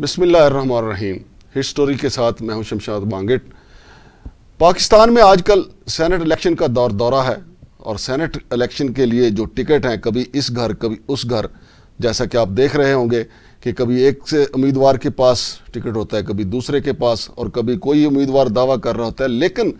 बसमीम हिस्टोरी के साथ मैं हूं शमशाद बांगट पाकिस्तान में आजकल सेनेट इलेक्शन का दौर दौरा है और सेनेट इलेक्शन के लिए जो टिकट हैं कभी इस घर कभी उस घर जैसा कि आप देख रहे होंगे कि कभी एक से उम्मीदवार के पास टिकट होता है कभी दूसरे के पास और कभी कोई उम्मीदवार दावा कर रहा होता है लेकिन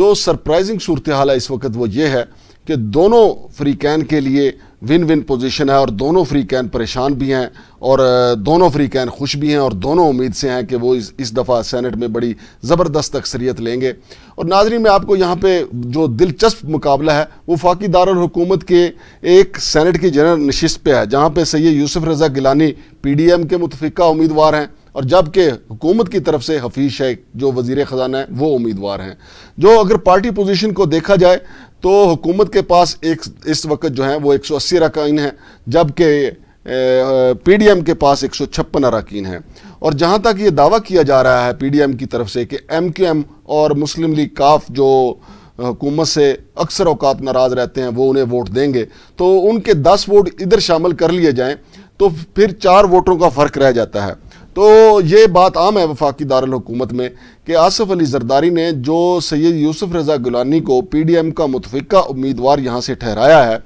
जो सरप्राइजिंग सूरत हाल है इस वक्त वो ये है कि दोनों फ्री कैन के लिए विन विन पोजीशन है और दोनों फ्री कैन परेशान भी हैं और दोनों फ्री कैन खुश भी हैं और दोनों उम्मीद से हैं कि वो इस इस दफ़ा सेनेट में बड़ी ज़बरदस्त अक्सरियत लेंगे और नाजरी में आपको यहाँ पे जो दिलचस्प मुकाबला है वो फाकी दारकूमत के एक सेनेट की जनरल नशस्त पे है जहाँ पे Syed Yusuf Raza Gilani P D M के मुतफ़ा उम्मीदवार हैं और जबकि हुकूमत की तरफ से हफीज़ शेख जो वजीर ख़जाना है वो उम्मीदवार हैं जो अगर पार्टी पोजीशन को देखा जाए तो हुकूमत के पास एक इस वक्त जो है वो 180 अरकान हैं जबकि पीडीएम के पास एक सौ छप्पन अरकान हैं और जहाँ तक ये दावा किया जा रहा है पीडीएम की तरफ से कि एम के एम और मुस्लिम लीग काफ जो हुकूमत से अक्सर अवकात नाराज़ रहते हैं वो उन्हें वोट देंगे तो उनके दस वोट इधर शामिल कर लिए जाएँ तो फिर चार वोटों का फ़र्क रह जाता है तो ये बात आम है वफाकी दारकूमत में कि आसफ़ अली जरदारी ने जो सैयद यूसुफ रज़ा गुलानी को पी डी एम का मुतफ़ा उम्मीदवार यहाँ से ठहराया है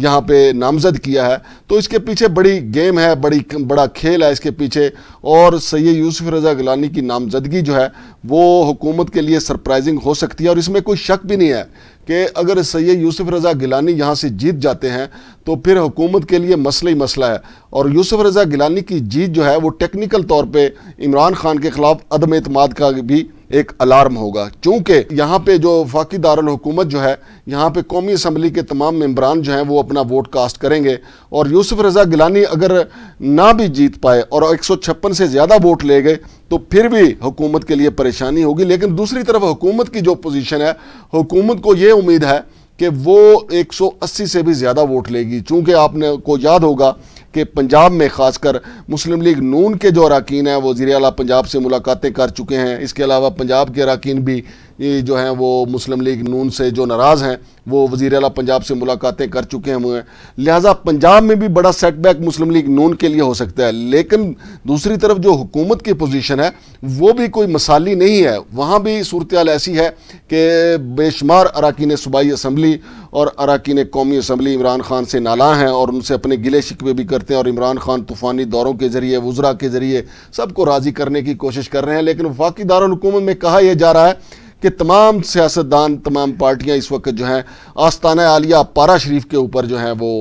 यहाँ पे नामजद किया है तो इसके पीछे बड़ी गेम है बड़ी बड़ा खेल है इसके पीछे और सैयद यूसुफ रज़ा गिलानी की नामजदगी जो है वो हुकूमत के लिए सरप्राइजिंग हो सकती है और इसमें कोई शक भी नहीं है कि अगर सैद यूसुफ रज़ा गिलानी यहाँ से जीत जाते हैं तो फिर हुकूमत के लिए मसला ही मसला है और यूसुफ रज़ा गिलानी की जीत जो है वो टेक्निकल तौर पर इमरान खान के ख़िलाफ़ अदम अतमाद का भी एक अलार्म होगा चूँकि यहाँ पे जो वफाकी दारकूमत जो है यहाँ पे कौमी असम्बली के तमाम मम्बरान जो हैं वो अपना वोट कास्ट करेंगे और यूसुफ रज़ा गिलानी अगर ना भी जीत पाए और एक सौ छप्पन से ज़्यादा वोट ले गए तो फिर भी हुकूमत के लिए परेशानी होगी लेकिन दूसरी तरफ हुकूमत की जो पोजीशन है हुकूमत को ये उम्मीद है कि वो एक सौ अस्सी से भी ज़्यादा वोट लेगी चूँकि आपने को याद होगा कि पंजाब में खासकर मुस्लिम लीग नून के जो अरकान हैं वो वजी अला पंजाब से मुलाकातें कर चुके हैं इसके अलावा पंजाब के अरकान भी जो हैं वो मुस्लिम लीग नून से जो नाराज़ हैं वो वज़ी अला पंजाब से मुलाकातें कर चुके हैं हुए लिहाजा पंजाब में भी बड़ा सेटबैक मुस्लिम लीग नून के लिए हो सकता है लेकिन दूसरी तरफ जो हुकूमत की पोजीशन है वो भी कोई मसाली नहीं है वहाँ भी सूरत ऐसी है कि बेशुमार अरकान सूबाई असम्बली और अरकान कौमी असम्बली इमरान खान से नाला हैं और उनसे अपने गिले शिकवे भी करते हैं और इमरान खान तूफ़ानी दौरों के ज़रिए वज़रा के ज़रिए सबको राज़ी करने की कोशिश कर रहे हैं लेकिन वफाकी दारकूमत में कहा यह जा रहा है कि तमाम सियासतदान तमाम पार्टियाँ इस वक्त जो हैं आस्ताना आलिया पारा शरीफ के ऊपर जो हैं वो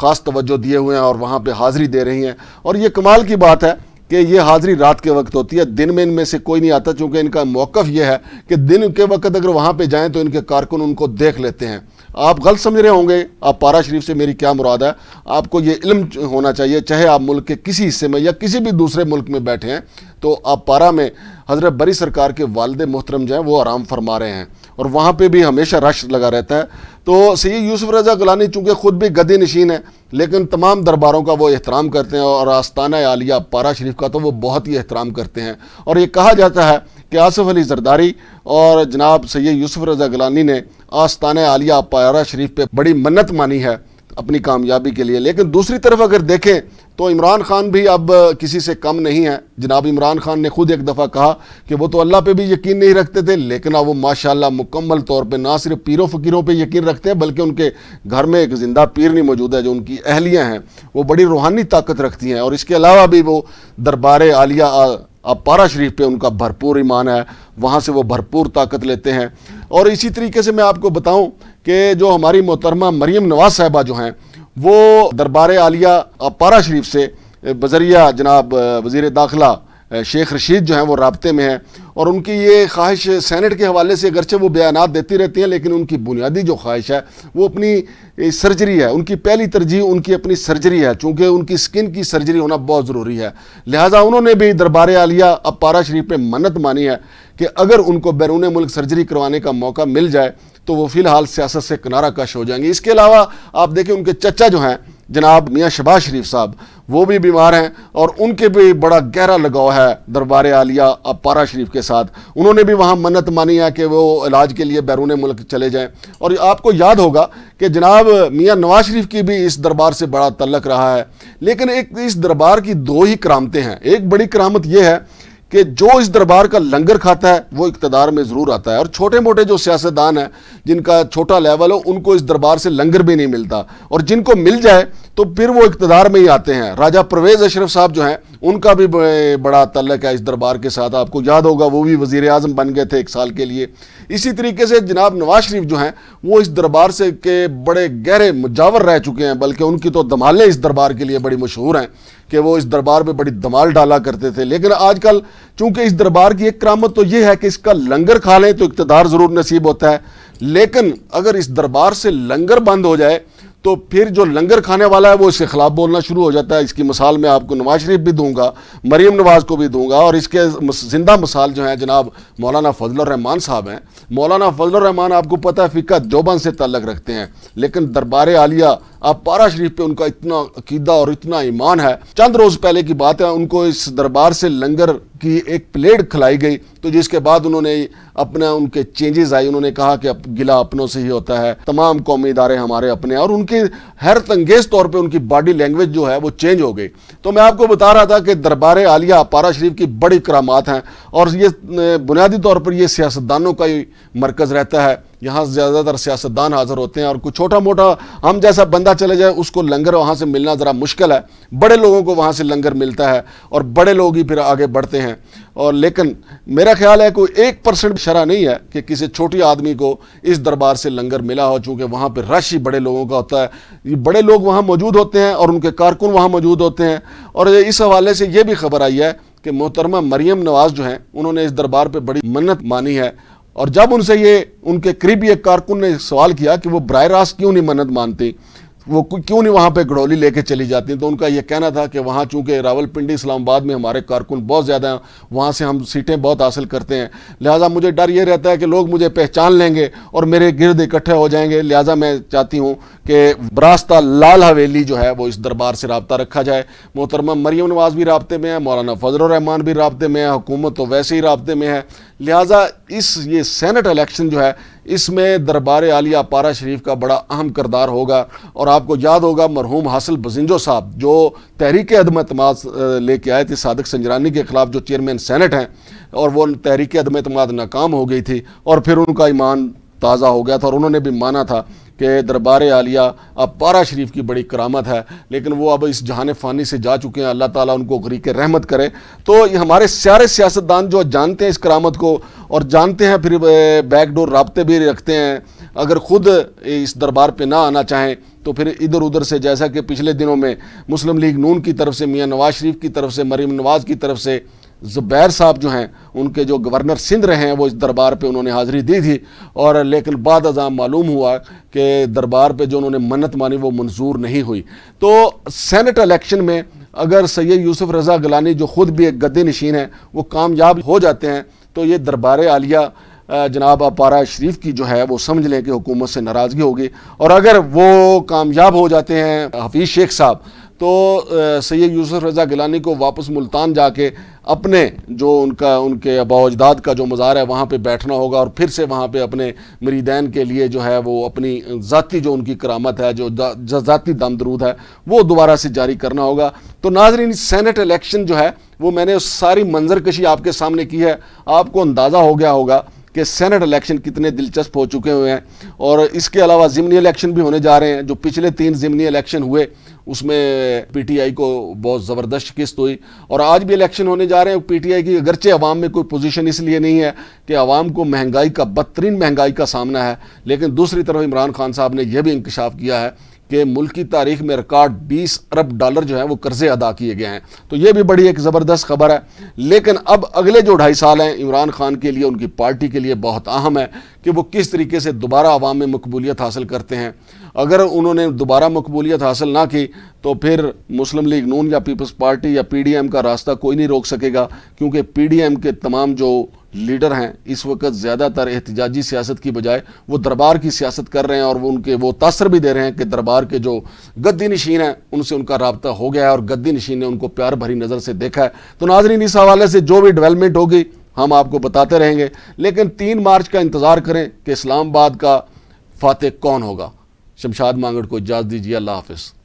ख़ास तवज्जो दिए हुए हैं और वहाँ पर हाज़िरी दे रही हैं और ये कमाल की बात है कि ये हाज़िरी रात के वक्त होती है दिन में इनमें से कोई नहीं आता चूँकि इनका मौक़ यह है कि दिन के वक्त अगर वहाँ पर जाएँ तो इनके कारकुन उनको देख लेते हैं आप गलत समझ रहे होंगे आप पारा शरीफ से मेरी क्या मुराद है आपको ये इल्म होना चाहिए चाहे आप मुल्क के किसी हिस्से में या किसी भी दूसरे मुल्क में बैठे हैं तो आप पारा में हज़रत बरी सरकार के वालद मोहतरम जो हैं वो आराम फरमा रहे हैं और वहाँ पर भी हमेशा रश लगा रहता है तो सैद यूसुफ रज़ा गलानी चूँकि ख़ुद भी गदी नशीन है लेकिन तमाम दरबारों का वो एहतराम करते हैं और आस्ताना आलिया पारा शरीफ का तो वो बहुत ही एहतराम करते हैं और ये कहा जाता है कि आसफ़ अली जरदारी और जनाब सैद यूसुफ रज़ा गलानी ने आस्ताना आलिया पारा शरीफ पर बड़ी मन्नत मानी है अपनी कामयाबी के लिए लेकिन दूसरी तरफ अगर देखें तो इमरान खान भी अब किसी से कम नहीं है जनाब इमरान खान ने खुद एक दफ़ा कहा कि वो तो अल्लाह पे भी यकीन नहीं रखते थे लेकिन अब वो माशाल्लाह मुकम्मल तौर पे ना सिर्फ पीरों फ़कीरों पे यकीन रखते हैं बल्कि उनके घर में एक ज़िंदा पीर नहीं मौजूद है जो उनकी अहलियाँ हैं वो बड़ी रूहानी ताकत रखती हैं और इसके अलावा भी वो दरबार आलिया अब पारा शरीफ पे उनका भरपूर ईमान है वहाँ से वो भरपूर ताकत लेते हैं और इसी तरीके से मैं आपको बताऊँ कि जो हमारी मोहतरमा मरीम नवाज़ साहिबा जो हैं वो दरबार आलिया पारा शरीफ से बजरिया जनाब वजीर दाखिला शेख रशीद जो हैं वो रबते में हैं और उनकी ये ख्वाहिश सैनट के हवाले से अगरचे वो बयान देती रहती हैं लेकिन उनकी बुनियादी जो ख्वाहिश है वो अपनी सर्जरी है उनकी पहली तरजीह उनकी अपनी सर्जरी है चूँकि उनकी स्किन की सर्जरी होना बहुत ज़रूरी है लिहाजा उन्होंने भी दरबार आलिया अब पारा शरीफ में मन्नत मानी है कि अगर उनको बैरून मुल्क सर्जरी करवाने का मौका मिल जाए तो वो फ़िलहाल सियासत से किनारा कश हो जाएंगे इसके अलावा आप देखें उनके चचा जो हैं जनाब मियाँ शबाज शरीफ साहब वो भी बीमार हैं और उनके भी बड़ा गहरा लगाव है दरबार आलिया अपारा शरीफ के साथ उन्होंने भी वहाँ मन्नत मानी है कि वो इलाज के लिए बैरून मुल्क चले जाएं और आपको याद होगा कि जनाब मियाँ नवाज शरीफ की भी इस दरबार से बड़ा तल्लक रहा है लेकिन एक इस दरबार की दो ही करामतें हैं एक बड़ी करामत यह है कि जो इस दरबार का लंगर खाता है वो इकतदार में ज़रूर आता है और छोटे मोटे जो सियासतदान हैं जिनका छोटा लेवल हो उनको इस दरबार से लंगर भी नहीं मिलता और जिनको मिल जाए तो फिर वो इकतदार में ही आते हैं राजा परवेज़ अशरफ साहब जो हैं उनका भी बड़ा तल्लक है इस दरबार के साथ आपको याद होगा वो भी वजीर अजम बन गए थे एक साल के लिए इसी तरीके से जनाब नवाज शरीफ जो हैं वो इस दरबार से के बड़े गहरे मुजावर रह चुके हैं बल्कि उनकी तो धमालें इस दरबार के लिए बड़ी मशहूर हैं कि वो इस दरबार में बड़ी धमाल डाला करते थे लेकिन आजकल चूंकि इस दरबार की एक करामत तो ये है कि इसका लंगर खा लें तो इकतदार ज़रूर नसीब होता है लेकिन अगर इस दरबार से लंगर बंद हो जाए तो फिर जो लंगर खाने वाला है वो इसके ख़िलाफ़ बोलना शुरू हो जाता है इसकी मिसाल मैं आपको नवाज शरीफ भी दूंगा मरीम नवाज़ को भी दूंगा और इसके जिंदा मिसाल जो है जनाब मौलाना फजलरहमान साहब हैं मौलाना फजलरहमान आपको पता है फ़िका जोबन से तल्लक रखते हैं लेकिन दरबार आलिया आप पारा शरीफ पे उनका इतना अकीदा और इतना ईमान है चंद रोज पहले की बात है उनको इस दरबार से लंगर की एक प्लेट खिलाई गई तो जिसके बाद उन्होंने अपना उनके चेंजेस आई उन्होंने कहा कि अब गिला अपनों से ही होता है तमाम कौमी इदारे हमारे अपने और उनके हैरत अंगेज तौर पर उनकी बॉडी लैंग्वेज जो है वो चेंज हो गई तो मैं आपको बता रहा था कि दरबार आलिया पारा शरीफ की बड़ी करामात हैं और ये बुनियादी तौर पर यह सियासतदानों का ही मरकज़ रहता है यहाँ ज़्यादातर सियासतदान हाज़िर होते हैं और कुछ छोटा मोटा हम जैसा बंदा चले जाए उसको लंगर वहाँ से मिलना ज़रा मुश्किल है बड़े लोगों को वहाँ से लंगर मिलता है और बड़े लोग ही फिर आगे बढ़ते हैं और लेकिन मेरा ख्याल है कोई एक परसेंट शरा नहीं है कि किसी छोटी आदमी को इस दरबार से लंगर मिला हो चूँकि वहाँ पर रश ही बड़े लोगों का होता है ये बड़े लोग वहाँ मौजूद होते हैं और उनके कारकुन वहाँ मौजूद होते हैं और इस हवाले से ये भी खबर आई है कि मोहतरमा मरियम नवाज़ जो हैं उन्होंने इस दरबार पर बड़ी मन्नत मानी है और जब उनसे ये उनके करीबी एक कारकुन ने सवाल किया कि वो बर रास्त क्यों नहीं मन्नत मानते वो क्यों नहीं वहाँ पे गड़ौली लेके चली जाती तो उनका ये कहना था कि वहाँ चूँकि रावलपिंडी इस्लामाबाद में हमारे कारकुन बहुत ज़्यादा हैं वहाँ से हम सीटें बहुत हासिल करते हैं लिहाजा मुझे डर ये रहता है कि लोग मुझे पहचान लेंगे और मेरे गिरद इकट्ठे हो जाएंगे लिहाजा मैं चाहती हूँ कि रास्ता लाल हवेली जो है वो इस दरबार से रबता रखा जाए मोहतरमा मरियम नवाज़ भी रबते में है मौलाना फजलरहमान भी रबते में है हुकूमत तो वैसे ही रबते में है लिहाजा इस ये सैनट इलेक्शन जो है इसमें दरबार आलिया पारा शरीफ का बड़ा अहम करदार होगा और आपको याद होगा मरहूम हासिल बजिंजो साहब जो तहरीक अदम अतम लेके आए थे सादक संजरानी के ख़िलाफ़ जो चेयरमैन सैनट हैं और वो तहरीक अदम अतमाद नाकाम हो गई थी और फिर उनका ईमान ताज़ा हो गया था और उन्होंने भी माना था कि दरबार आलिया अब पारा शरीफ की बड़ी करामत है लेकिन वो अब इस जहान फ़ानी से जा चुके हैं अल्लाह ताला उनको गरीक रहमत करे तो हमारे सारे सियासतदान जो जानते हैं इस करामत को और जानते हैं फिर बैकडोर रबते भी रखते हैं अगर ख़ुद इस दरबार पर ना आना चाहें तो फिर इधर उधर से जैसा कि पिछले दिनों में मुस्लिम लीग नून की तरफ से मियाँ नवाज शरीफ की तरफ से मरीम नवाज़ की तरफ से ज़ुबैर साहब जो हैं उनके जो गवर्नर सिंध रहे हैं वो इस दरबार पे उन्होंने हाज़िरी दी थी और लेकिन बाद अजाम मालूम हुआ कि दरबार पे जो उन्होंने मन्नत मानी वो मंजूर नहीं हुई तो सेनेट इलेक्शन में अगर सैद यूसुफ रज़ा गलानी जो ख़ुद भी एक गद्दे नशीन है वो कामयाब हो जाते हैं तो ये दरबार आलिया जनाब अपारा शरीफ की जो है वो समझ लें कि हुकूमत से नाराज़गी होगी और अगर वो कामयाब हो जाते हैं हफीज़ शेख साहब तो सैद यूसुफ रज़ा गिलानी को वापस मुल्तान जाके अपने जो उनका उनके अबाजदाद का जो मज़ार है वहाँ पे बैठना होगा और फिर से वहाँ पे अपने मरीदैन के लिए जो है वो अपनी ज़ाती जो उनकी करामत है जो ज़ाती दम दरूद है वो दोबारा से जारी करना होगा तो नाजरीन सेनेट इलेक्शन जो है वो मैंने उस सारी मंजरकशी आपके सामने की है आपको अंदाज़ा हो गया होगा कि सेनेट इलेक्शन कितने दिलचस्प हो चुके हुए हैं और इसके अलावा ज़मनी इलेक्शन भी होने जा रहे हैं जो पिछले तीन ज़मनी इलेक्शन हुए उसमें पीटीआई को बहुत ज़बरदस्त किस्त हुई और आज भी इलेक्शन होने जा रहे हैं पीटीआई की अगरचे अवाम में कोई पोजीशन इसलिए नहीं है कि आवाम को महंगाई का बदतरीन महंगाई का सामना है लेकिन दूसरी तरफ इमरान खान साहब ने यह भी इंकशाफ किया है कि मुल्क की तारीख में रिकॉर्ड 20 अरब डॉलर जो है वो कर्जे अदा किए गए हैं तो ये भी बड़ी एक ज़बरदस्त खबर है लेकिन अब अगले जो ढाई साल हैं इमरान खान के लिए उनकी पार्टी के लिए बहुत अहम है कि वो किस तरीके से दोबारा आवाम में मकबूलियत हासिल करते हैं अगर उन्होंने दोबारा मकबूलियत हासिल ना की तो फिर मुस्लिम लीग नून या पीपल्स पार्टी या पी डी एम का रास्ता कोई नहीं रोक सकेगा क्योंकि पी डी एम के तमाम जो लीडर हैं इस वक्त ज़्यादातर एहतजाजी सियासत की बजाय वो दरबार की सियासत कर रहे हैं और वो उनके वो तासर भी दे रहे हैं कि दरबार के जो गद्दी नशीन हैं उनसे उनका रबता हो गया है और गद्दी नशीन ने उनको प्यार भरी नज़र से देखा है तो नाजरीन इस हवाले से जो भी डेवलपमेंट होगी हम आपको बताते रहेंगे लेकिन तीन मार्च का इंतज़ार करें कि इस्लामाबाद का फातह कौन होगा शमशाद मांगड़ को इजाज़ दीजिए अल्लाह हाफिज़